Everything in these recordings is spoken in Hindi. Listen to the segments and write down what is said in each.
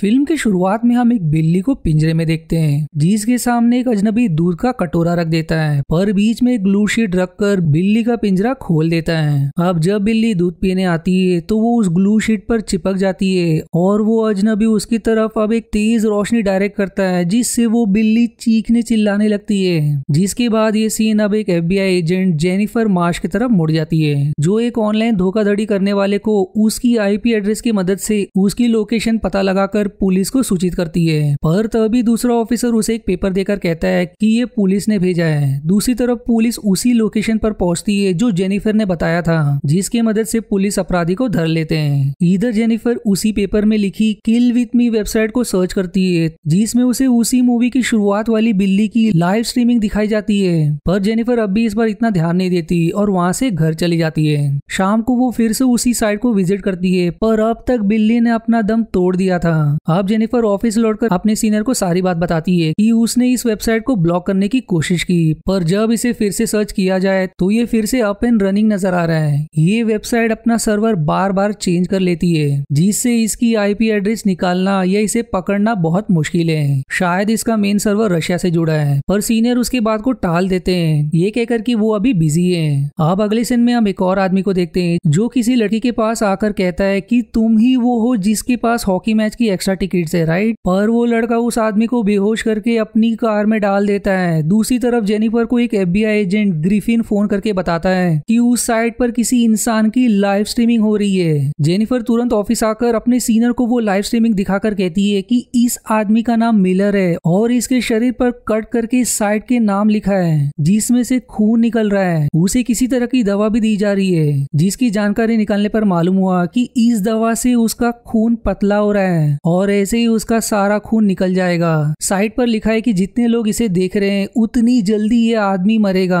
फिल्म के शुरुआत में हम एक बिल्ली को पिंजरे में देखते हैं जिसके सामने एक अजनबी दूध का कटोरा रख देता है पर बीच में एक ग्लू शीट रखकर बिल्ली का पिंजरा खोल देता है अब जब बिल्ली दूध पीने आती है तो वो उस ग्लू शीट पर चिपक जाती है और वो अजनबी उसकी तरफ अब एक तेज रोशनी डायरेक्ट करता है जिससे वो बिल्ली चीखने चिल्लाने लगती है जिसके बाद ये सीन अब एक एफ एजेंट जेनिफर मार्श की तरफ मुड़ जाती है जो एक ऑनलाइन धोखाधड़ी करने वाले को उसकी आईपी एड्रेस की मदद से उसकी लोकेशन पता लगाकर पुलिस को सूचित करती है पर तभी दूसरा ऑफिसर उसे एक पेपर देकर कहता है कि ये पुलिस ने भेजा है दूसरी तरफ पुलिस उसी लोकेशन पर पहुंचती है जो जेनिफर ने बताया था जिसकी मदद से पुलिस अपराधी को धर लेते हैं इधर जेनिफर उसी पेपर में लिखी किल विथ मी वेबसाइट को सर्च करती है जिसमें उसे उसी मूवी की शुरुआत वाली बिल्ली की लाइव स्ट्रीमिंग दिखाई जाती है पर जेनिफर अब भी इस पर इतना ध्यान नहीं देती और वहां से घर चली जाती है शाम को वो फिर से उसी साइट को विजिट करती है पर अब तक बिल्ली ने अपना दम तोड़ दिया था अब जेनिफर ऑफिस लौटकर अपने सीनियर को सारी बात बताती है कि उसने इस वेबसाइट को ब्लॉक करने की कोशिश की पर जब इसे फिर से सर्च किया जाए तो ये फिर से अप एंड रनिंग नजर आ रहा है ये वेबसाइट अपना सर्वर बार बार चेंज कर लेती है जिससे इसकी आई एड्रेस निकालना या इसे पकड़ना बहुत मुश्किल है शायद इसका मेन सर्वर रशिया से जुड़ा है पर सीनियर उसके बात को टाल देते हैं ये कहकर कि वो अभी बिजी है अब अगले सीन में हम एक और आदमी को देखते हैं जो किसी लड़की के पास आकर कहता है कि तुम ही वो हो जिसके पास हॉकी मैच की एक्स्ट्रा अच्छा टिकट से राइट पर वो लड़का उस आदमी को बेहोश करके अपनी कार में डाल देता है दूसरी तरफ जेनिफर को एक एफ एजेंट ग्रिफिन फोन करके बताता है कि उस साइट पर किसी इंसान की लाइव स्ट्रीमिंग हो रही है जेनिफर तुरंत ऑफिस आकर अपने सीनियर को वो लाइव स्ट्रीमिंग दिखाकर कहती है कि इस आदमी का नाम मिलर है और इसके शरीर पर कट करके साइट के नाम लिखा है जिसमें से खून निकल रहा है उसे किसी तरह की दवा भी दी जा रही है जिसकी जानकारी निकालने पर मालूम हुआ कि इस दवा से उसका खून पतला हो रहा है और और ऐसे ही उसका सारा खून निकल जाएगा साइट पर लिखा है कि जितने लोग इसे देख रहे हैं उतनी जल्दी ये आदमी मरेगा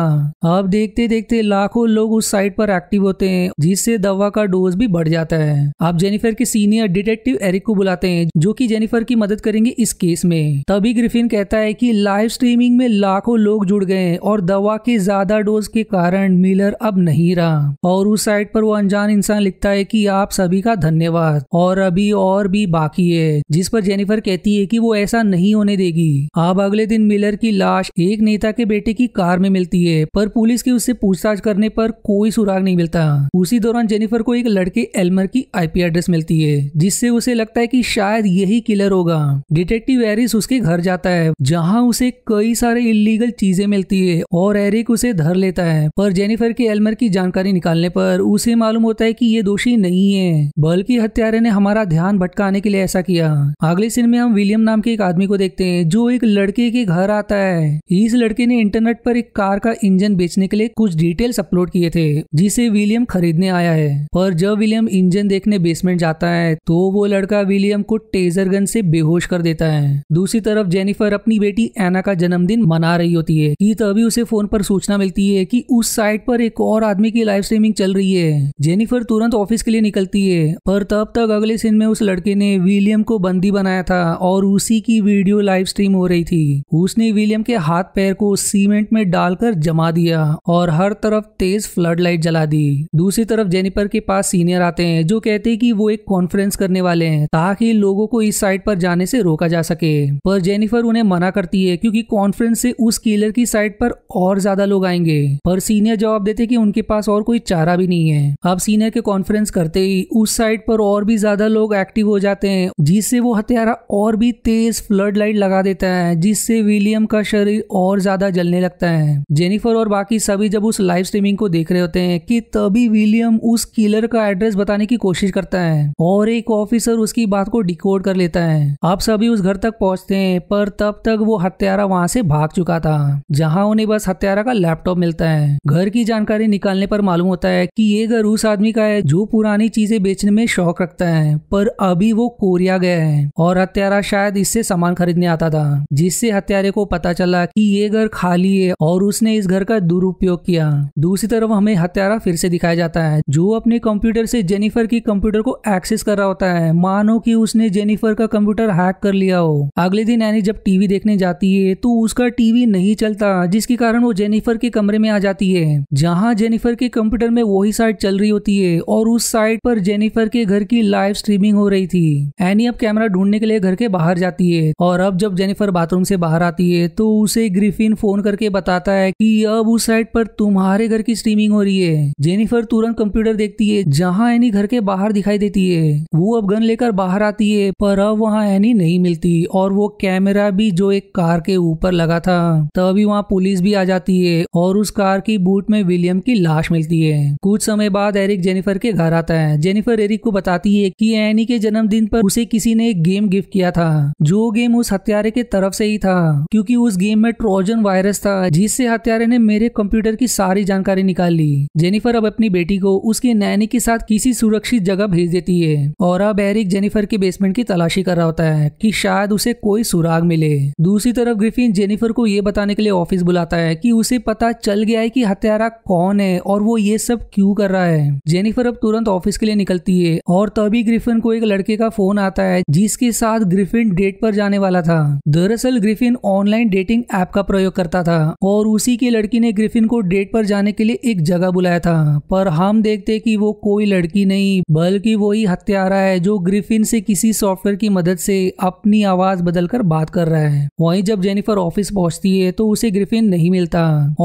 अब देखते देखते लाखों लोग उस साइट पर एक्टिव होते हैं जिससे दवा का डोज भी बढ़ जाता है आप जेनिफर के सीनियर डिटेक्टिव एरिक को बुलाते हैं जो की जेनिफर की मदद करेंगे इस केस में तभी ग्रिफिन कहता है की लाइव स्ट्रीमिंग में लाखों लोग जुड़ गए और दवा के ज्यादा डोज के कारण मिलर अब नहीं रहा और उस साइट पर वो अनजान इंसान लिखता है कि आप सभी का धन्यवाद और अभी और भी बाकी है है जिस पर जेनिफर कहती है कि वो ऐसा नहीं होने देगी अब अगले दिन मिलर की लाश एक नेता के बेटे की कार में मिलती है पर पुलिस की उससे पूछताछ करने पर कोई सुराग नहीं मिलता उसी दौरान जेनिफर को एक लड़के एलमर की आईपी एड्रेस मिलती है जिससे उसे लगता है कि शायद यही किलर होगा डिटेक्टिव एरिस उसके घर जाता है जहाँ उसे कई सारे इलीगल चीजें मिलती है और एरिक उसे धर लेता है पर जेनिफर के एलमर की जानकारी निकालने पर उसे मालूम होता है कि ये दोषी नहीं है बल्कि हत्यारे ने हमारा ध्यान भटकाने के लिए ऐसा किया दिया अगले सीन में हम विलियम नाम के एक आदमी को देखते हैं जो एक लड़के के घर आता है इस लड़के ने इंटरनेट पर एक कार का इंजन बेचने के लिए कुछ डिटेल्स अपलोड किए थे जिसे विलियम खरीदने आया है पर जब विलियम इंजन देखने बेसमेंट जाता है तो वो लड़का विलियम को टेजर गन से बेहोश कर देता है दूसरी तरफ जेनिफर अपनी बेटी एना का जन्मदिन मना रही होती है की तभी उसे फोन पर सूचना मिलती है की उस साइट पर एक और आदमी की लाइव स्ट्रीमिंग चल रही है जेनिफर तुरंत ऑफिस के लिए निकलती है पर तब तक अगले सीन में उस लड़के ने विलियम को बंदी बनाया था और उसी की वीडियो लाइव स्ट्रीम हो रही थी उसने विलियम के हाथ पैर को सीमेंट में डालकर जमा दिया और हर तरफ तेज फ्लड लाइट जला दी दूसरी तरफ जेनिपर के पास सीनियर आते हैं जो कहते हैं कि वो एक कॉन्फ्रेंस करने वाले हैं ताकि लोगों को इस साइड पर जाने से रोका जा सके पर जेनिफर उन्हें मना करती है क्योंकि कॉन्फ्रेंस से उस किलर की साइड पर और ज्यादा लोग आएंगे पर सीनियर जवाब देते कि उनके पास और कोई चारा भी नहीं है अब सीनियर के कॉन्फ्रेंस करते ही उस साइड पर और भी ज्यादा लोग एक्टिव हो जाते हैं जिस जिससे वो हत्यारा और भी तेज फ्लड लाइट लगा देता है जिससे विलियम का शरीर और ज्यादा जलने लगता है जेनिफर और बाकी सभी जब उस लाइव स्ट्रीमिंग को देख रहे होते हैं कि तभी विलियम उस किलर का एड्रेस बताने की कोशिश करता है और एक ऑफिसर उसकी बात को डिकोड कर लेता है आप सभी उस घर तक पहुंचते हैं पर तब तक वो हत्यारा वहां से भाग चुका था जहां उन्हें बस हत्यारा का लैपटॉप मिलता है घर की जानकारी निकालने पर मालूम होता है कि ये घर उस आदमी का है जो पुरानी चीजें बेचने में शौक रखता है पर अभी वो कोरिया गया गए है और हत्यारा शायद इससे सामान खरीदने आता था जिससे हत्यारे को पता चला कि ये घर खाली है और उसने इस घर का दुरुपयोग किया दूसरी तरफ हमें हत्यारा फिर से दिखाया जाता है जो अपने कंप्यूटर से जेनिफर की कंप्यूटर को एक्सेस कर रहा होता है मानो कि उसने जेनिफर का कंप्यूटर हैक कर लिया हो अगले दिन एनी जब टीवी देखने जाती है तो उसका टीवी नहीं चलता जिसके कारण वो जेनिफर के कमरे में आ जाती है जहाँ जेनिफर के कंप्यूटर में वही साइट चल रही होती है और उस साइट पर जेनिफर के घर की लाइव स्ट्रीमिंग हो रही थी एनी अब कैमरा ढूंढने के लिए घर के बाहर जाती है और अब जब जेनिफर बाथरूम से बाहर आती है तो उसे ग्रिफिन फोन करके बताता है कि अब उस साइड पर तुम्हारे घर की स्ट्रीमिंग हो रही है जेनिफर तुरंत कंप्यूटर देखती है जहाँ एनी घर के बाहर दिखाई देती है वो अब गन लेकर बाहर आती है पर अब वहाँ एनी नहीं मिलती और वो कैमरा भी जो एक कार के ऊपर लगा था तभी वहाँ पुलिस भी आ जाती है और उस कार की बूट में विलियम की लाश मिलती है कुछ समय बाद एरिक जेनिफर के घर आता है जेनिफर एरिक को बताती है कि एनी के जन्मदिन पर उसे किसी किसी ने एक गेम गिफ्ट किया था जो गेम उस हत्यारे के तरफ से ही था क्योंकि उस गेम में ट्रोजन वायरस था जिससे हत्यारे ने मेरे कंप्यूटर की सारी जानकारी निकाल ली जेनिफर अब अपनी बेटी को उसके नैनी के साथ किसी सुरक्षित जगह भेज देती है और अब एरिक जेनिफर के बेसमेंट की तलाशी कर रहा होता है कि शायद उसे कोई सुराग मिले दूसरी तरफ ग्रिफिन जेनिफर को यह बताने के लिए ऑफिस बुलाता है कि उसे पता चल गया है कि हत्यारा कौन है और वो ये सब क्यों कर रहा है जेनिफर अब तुरंत ऑफिस के लिए निकलती है और तभी ग्रिफिन को एक लड़के का फोन आता है है जिसके साथ ग्रिफिन डेट पर जाने वाला था दरअसल ग्रिफिन ऑनलाइन डेटिंग ऐप का प्रयोग करता था और उसी की लड़की ने ग्रिफिन को डेट पर जाने के लिए एक जगह बुलाया था पर हम देखते कि वो कोई लड़की नहीं बल्कि वही हत्यारा है जो ग्रिफिन से किसी सॉफ्टवेयर की मदद से अपनी आवाज बदलकर बात कर रहा है वहीं जब जेनिफर ऑफिस पहुंचती है तो उसे ग्रिफिन नहीं मिलता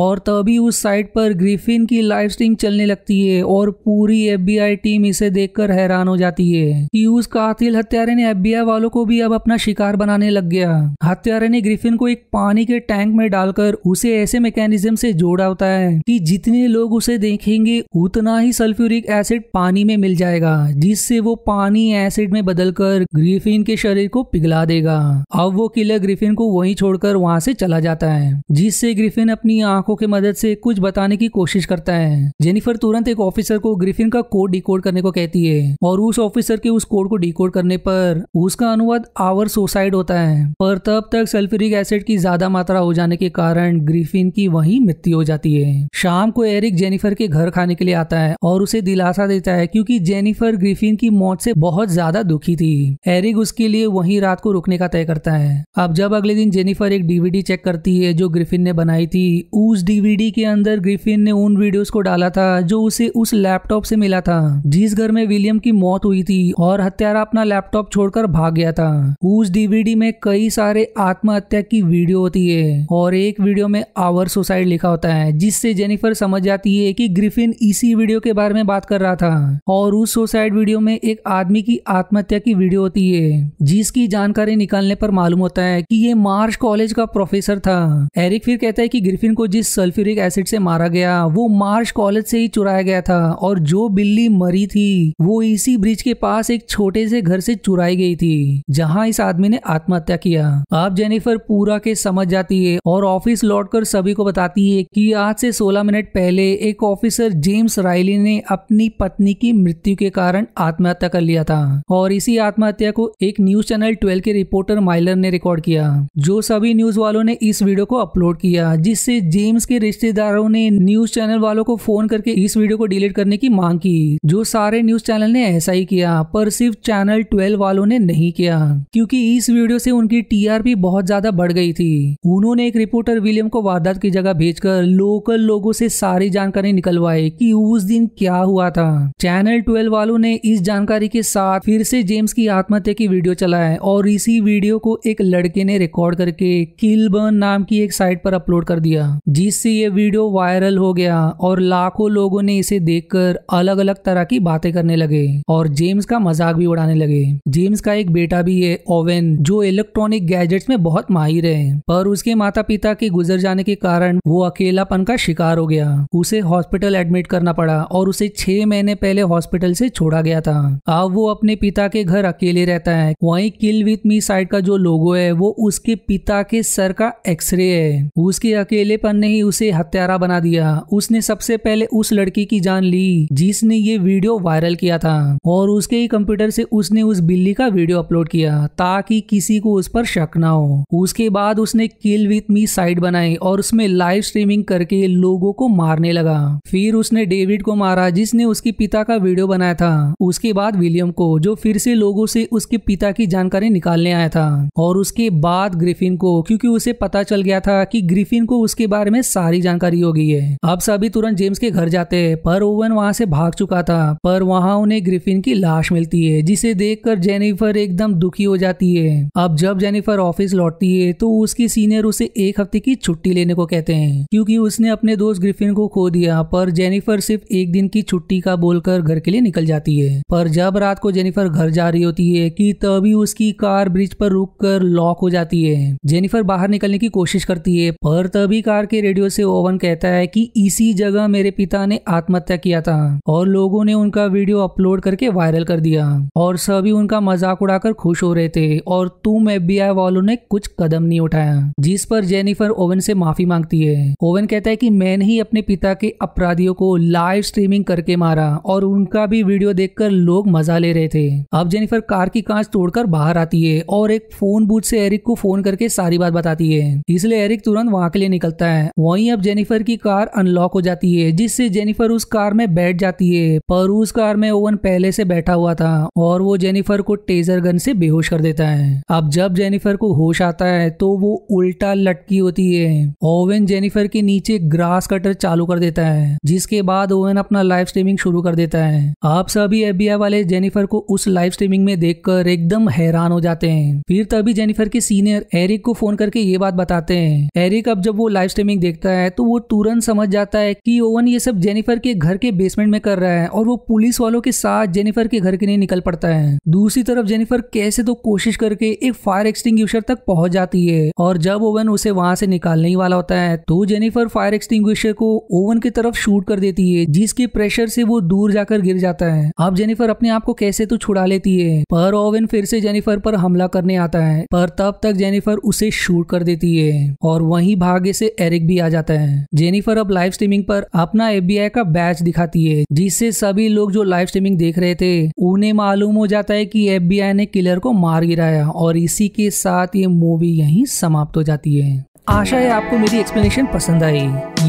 और तभी उस साइट पर ग्रिफिन की लाइव स्ट्रीम चलने लगती है और पूरी एफ टीम इसे देखकर हैरान हो जाती है कि उस कातिल हत्यारे हत्यारे एफबीआई वालों को भी अब अपना शिकार बनाने लग गया हत्यारे ने ग्रिफिन को एक पानी के टैंक में डालकर उसे ऐसे मैकेनिज्म से जोड़ा होता है कि जितने लोग उसे देखेंगे उतना ही सल्फ्यूरिक एसिड पानी में मिल जाएगा जिससे वो पानी एसिड में बदलकर ग्रिफिन के शरीर को पिघला देगा अब वो किलर ग्रिफिन को वहीं छोड़कर वहां से चला जाता है जिससे ग्रिफिन अपनी आंखों की मदद से कुछ बताने की कोशिश करता है जेनिफर तुरंत एक ऑफिसर को ग्रिफिन का कोड डिकोड करने को कहती है और उस ऑफिसर के उस कोड को डिकोड करने पर पर उसका अनुवाद आवर सुसाइड होता है पर तब तक सल्फ्यूरिक एसिड की ज्यादा मात्रा हो जाने के कारण ग्रीफिन की वही मृत्यु हो जाती है शाम को एरिक जेनिफर के घर खाने के लिए आता है और उसे दिलासा देता है क्योंकि जेनिफर ग्रीफिन की मौत से बहुत ज्यादा दुखी थी एरिक उसके लिए वही रात को रुकने का तय करता है अब जब अगले दिन जेनिफर एक डीवीडी चेक करती है जो ग्रीफिन ने बनाई थी उस डीवीडी के अंदर ग्रीफिन ने उन वीडियोस को डाला था जो उसे उस लैपटॉप से मिला था जिस घर में विलियम की मौत हुई थी और हत्यारा अपना लैपटॉप छोड़कर भाग गया था उस डीवीडी में कई सारे आत्महत्या की वीडियो होती है और एक वीडियो में आवर सुसाइड लिखा होता है जिससे जेनिफर समझ जाती है कि ग्रिफिन इसी वीडियो के बारे में बात कर रहा था और उस सुसाइड वीडियो में एक आदमी की आत्महत्या की वीडियो होती है जिसकी जानकारी निकालने पर मालूम होता है कि ये मार्श कॉलेज का प्रोफेसर था एरिक फिर कहता है कि ग्रिफिन को जिस सल्फ्यूरिक एसिड से मारा गया वो मार्श कॉलेज से ही चुराया गया था और जो बिल्ली मरी थी वो इसी ब्रिज के पास एक छोटे से घर से चुराया लगाई गई थी जहां इस आदमी ने आत्महत्या किया अब जेनिफर पूरा के समझ जाती है और ऑफिस लौटकर सभी को बताती है कि आज से 16 मिनट पहले एक ऑफिसर जेम्स राइली ने अपनी पत्नी की मृत्यु के कारण आत्महत्या कर लिया था और इसी आत्महत्या को एक न्यूज चैनल ट्वेल्व के रिपोर्टर माइलर ने रिकॉर्ड किया जो सभी न्यूज वालों ने इस वीडियो को अपलोड किया जिससे जेम्स के रिश्तेदारों ने न्यूज चैनल वालों को फोन करके इस वीडियो को डिलीट करने की मांग की जो सारे न्यूज चैनल ने ऐसा ही किया पर सिर्फ चैनल ट्वेल्व वालों वालों ने नहीं किया क्योंकि इस वीडियो से उनकी टीआरपी बहुत ज्यादा बढ़ गई थी उन्होंने एक रिपोर्टर विलियम को वारदात की जगह भेजकर लोकल लोगों से सारी जानकारी निकलवाई कि उस दिन क्या हुआ था चैनल ट्वेल्व वालों ने इस जानकारी के साथ फिर से जेम्स की आत्महत्या की वीडियो चलाया और इसी वीडियो को एक लड़के ने रिकॉर्ड करके किलबर्न नाम की एक साइट पर अपलोड कर दिया जिससे ये वीडियो वायरल हो गया और लाखों लोगों ने इसे देखकर अलग अलग तरह की बातें करने लगे और जेम्स का मजाक भी उड़ाने लगे जेम्स का एक बेटा भी है ओवेन जो इलेक्ट्रॉनिक गैजेट्स में बहुत माहिर है पर उसके माता पिता के गुजर जाने के कारण वो अकेलापन का शिकार हो गया उसे हॉस्पिटल एडमिट करना पड़ा और उसे छह महीने पहले हॉस्पिटल से छोड़ा गया था अब वो अपने पिता के घर अकेले रहता है वही किल विथ मी साइड का जो लोगो है वो उसके पिता के सर का एक्सरे है उसके अकेलेपन ने ही उसे हत्यारा बना दिया उसने सबसे पहले उस लड़की की जान ली जिसने ये वीडियो वायरल किया था और उसके ही कंप्यूटर से उसने उस बिल्ली का वीडियो अपलोड किया ताकि किसी को उस पर शक ना हो उसके बाद उसने किल विथ मी साइट बनाई और उसमें लाइव स्ट्रीमिंग करके लोगों को मारने लगा फिर उसने डेविड को मारा जिसने उसके पिता का वीडियो बनाया था उसके बाद विलियम को जो फिर से लोगों से उसके पिता की जानकारी निकालने आया था और उसके बाद ग्रिफिन को क्योंकि उसे पता चल गया था कि ग्रिफिन को उसके बारे में सारी जानकारी हो गई है अब सभी तुरंत जेम्स के घर जाते हैं पर ओवन वहां से भाग चुका था पर वहां उन्हें ग्रिफिन की लाश मिलती है जिसे देखकर जेम्स जेनिफर एकदम दुखी हो जाती है अब जब जेनिफर ऑफिस लौटती है तो उसकी सीनियर उसे एक हफ्ते की छुट्टी लेने को कहते हैं क्योंकि उसने अपने दोस्त ग्रिफिन को खो दिया पर जेनिफर सिर्फ एक दिन की छुट्टी का बोलकर घर के लिए निकल जाती है पर जब रात को जेनिफर घर जा रही होती है कि तभी उसकी कार ब्रिज पर रुक कर लॉक हो जाती है जेनिफर बाहर निकलने की कोशिश करती है पर तभी कार के रेडियो से ओवन कहता है कि इसी जगह मेरे पिता ने आत्महत्या किया था और लोगों ने उनका वीडियो अपलोड करके वायरल कर दिया और सभी उनका मजाक उड़ाकर खुश हो रहे थे और तुम एफ वालों ने कुछ कदम नहीं उठाया जिस पर जेनिफर ओवन से माफी मांगती है ओवन कहता है कि मैंने ही अपने पिता के अपराधियों को लाइव स्ट्रीमिंग करके मारा और उनका भी वीडियो देखकर लोग मजा ले रहे थे अब जेनिफर कार की कांच तोड़कर बाहर आती है और एक फोन बूथ से एरिक को फोन करके सारी बात बताती है इसलिए एरिक तुरंत वहां के लिए निकलता है वहीं अब जेनिफर की कार अनलॉक हो जाती है जिससे जेनिफर उस कार में बैठ जाती है पर उस कार में ओवन पहले से बैठा हुआ था और वो जेनिफर को टेजर गन से बेहोश कर देता है अब जब जेनिफर को होश आता है तो वो उल्टा लटकी होती है ओवेन जेनिफर के नीचे ग्रास कटर चालू कर देता है जिसके बाद ओवेन अपना लाइव स्ट्रीमिंग शुरू कर देता है आप सभी एफ वाले जेनिफर को उस लाइव स्ट्रीमिंग में देख एकदम हैरान हो जाते हैं फिर तभी जेनिफर के सीनियर एरिक को फोन करके ये बात बताते हैं एरिक अब जब वो लाइव स्ट्रीमिंग देखता है तो वो तुरंत समझ जाता है कि ओवन ये सब जेनिफर के घर के बेसमेंट में कर रहा है और वो पुलिस वालों के साथ जेनिफर के घर के लिए निकल पड़ता है दूसरी तरफ जेनिफर कैसे तो कोशिश करके एक फायर एक्सटिंग तक पहुंच जाती है और जब ओवन उसे वहां से निकालने ही वाला होता है तो जेनिफर फायर एक्सटिंग को ओवन की तरफ शूट कर देती है जिसके प्रेशर से वो दूर जाकर गिर जाता है अब जेनिफर अपने आप को कैसे तो छुड़ा लेती है पर ओवन फिर से जेनिफर पर हमला करने आता है पर तब तक जेनिफर उसे शूट कर देती है और वही भाग्य से एरिक भी आ जाता है जेनिफर अब लाइव स्ट्रीमिंग पर अपना एफ का बैच दिखाती है जिससे सभी लोग जो लाइव स्ट्रीमिंग देख रहे थे उन्हें मालूम हो जाता है की एफबीआई ने किलर को मार गिराया और इसी के साथ ये मूवी यहीं समाप्त हो जाती है आशा है आपको मेरी एक्सप्लेनेशन पसंद आई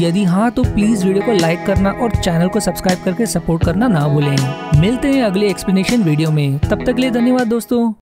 यदि हाँ तो प्लीज वीडियो को लाइक करना और चैनल को सब्सक्राइब करके सपोर्ट करना ना भूलें मिलते हैं अगले एक्सप्लेनेशन वीडियो में तब तक के लिए धन्यवाद दोस्तों